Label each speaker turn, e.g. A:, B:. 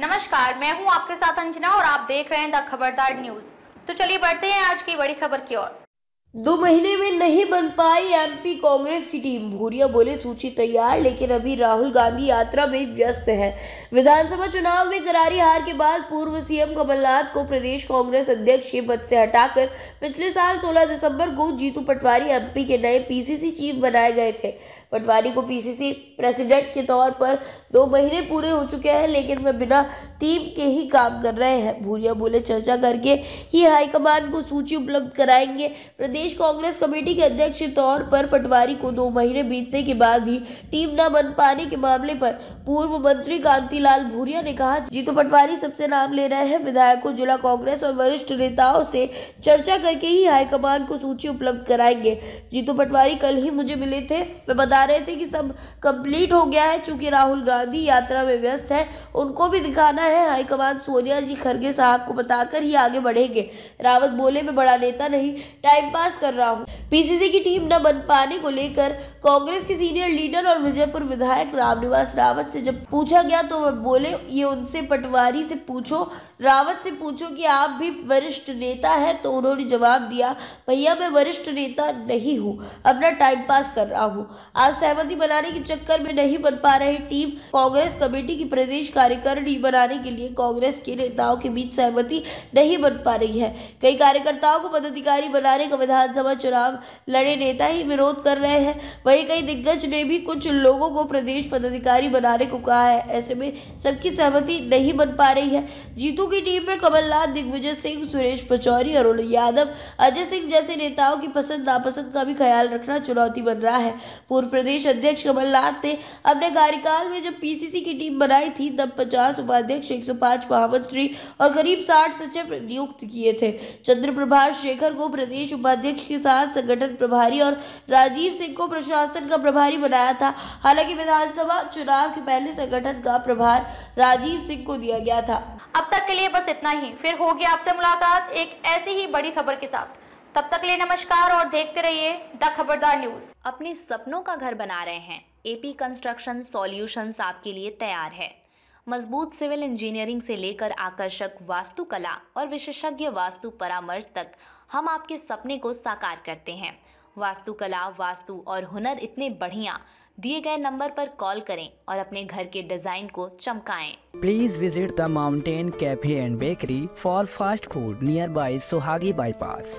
A: नमस्कार मैं हूं आपके साथ अंजना और आप देख रहे हैं द खबरदार न्यूज तो चलिए बढ़ते हैं आज की बड़ी खबर की ओर
B: दो महीने में नहीं बन पाई एमपी कांग्रेस की टीम भूरिया बोले सूची तैयार लेकिन अभी राहुल गांधी यात्रा में व्यस्त है विधानसभा चुनाव में करारी हार के बाद पूर्व सीएम कमलनाथ को प्रदेश कांग्रेस अध्यक्ष के पद से हटाकर पिछले साल 16 दिसंबर को जीतू पटवारी एमपी के नए पीसीसी चीफ बनाए गए थे पटवारी को पीसीसी प्रेसिडेंट के तौर पर दो महीने पूरे हो चुके हैं लेकिन वे बिना टीम के ही काम कर रहे हैं भूरिया बोले चर्चा करके ही हाईकमान को सूची उपलब्ध कराएंगे प्रदेश कांग्रेस कमेटी के अध्यक्ष के तौर पर पटवारी को दो महीने बीतने के बाद ही टीम न बन पाने के मामले पर पूर्व मंत्री कांतिलाल भूरिया ने कहा जीतू तो पटवारी सबसे नाम ले रहे हैं विधायकों जिला कांग्रेस और वरिष्ठ नेताओं से चर्चा करके ही हाईकमान को सूची उपलब्ध कराएंगे जीतू तो पटवारी कल ही मुझे मिले थे मैं बता बता रहे थे कि सब कंप्लीट हो गया है चूंकि राहुल गांधी यात्रा में व्यस्त है उनको भी दिखाना है हाईकमान सोनिया जी खरगे साहब को बताकर ही आगे बढ़ेंगे रावत बोले मैं बड़ा नेता नहीं टाइम पास कर रहा हूँ पीसीसी की टीम न बन पाने को लेकर कांग्रेस के सीनियर लीडर और विजयपुर विधायक रामनिवास रावत से जब पूछा गया तो वह बोले ये उनसे पटवारी से पूछो रावत से पूछो कि आप भी वरिष्ठ नेता है तो उन्होंने जवाब दिया भैया मैं वरिष्ठ नेता नहीं हूँ अपना टाइम पास कर रहा हूँ आज सहमति बनाने के चक्कर में नहीं बन पा रही टीम कांग्रेस कमेटी की प्रदेश कार्यकारिणी बनाने के लिए कांग्रेस के नेताओं के बीच सहमति नहीं बन पा रही है कई कार्यकर्ताओं को पदाधिकारी बनाने का विधानसभा चुनाव लड़े नेता ही विरोध कर रहे हैं वही कई दिग्गज ने भी कुछ लोगों को प्रदेश पदाधिकारी बनाने को कहा है ऐसे में सबकी सहमति नहीं बन पा रही है जीतू की टीम में कमलनाथ दिग्विजय सिंह सुरेश पचौरी अरुण यादव अजय सिंह जैसे नेताओं की पसंद नापसंद का भी ख्याल रखना चुनौती बन रहा है पूर्व प्रदेश अध्यक्ष कमलनाथ ने अपने कार्यकाल में जब पीसीसी की टीम बनाई थी तब 50 उपाध्यक्ष 105 महामंत्री और करीब 60 सचिव नियुक्त किए थे चंद्रप्रभा शेखर को प्रदेश उपाध्यक्ष के साथ संगठन प्रभारी और राजीव सिंह को प्रशासन का प्रभारी बनाया था हालांकि विधानसभा चुनाव के पहले संगठन का प्रभार राजीव सिंह को दिया गया था अब तक के लिए बस इतना ही फिर होगी आपसे मुलाकात एक ऐसी ही बड़ी खबर
A: के साथ तब तक लिए नमस्कार और देखते रहिए द खबरदार न्यूज अपने सपनों का घर बना रहे हैं एपी कंस्ट्रक्शन सॉल्यूशंस आपके लिए तैयार है मजबूत सिविल इंजीनियरिंग से लेकर आकर्षक वास्तुकला और विशेषज्ञ वास्तु परामर्श तक हम आपके सपने को साकार करते हैं वास्तुकला वास्तु और हुनर इतने बढ़िया दिए गए नंबर पर कॉल करें और अपने घर के डिजाइन को चमकाएं। Please visit the mountain cafe and bakery for fast food nearby Suhagi bypass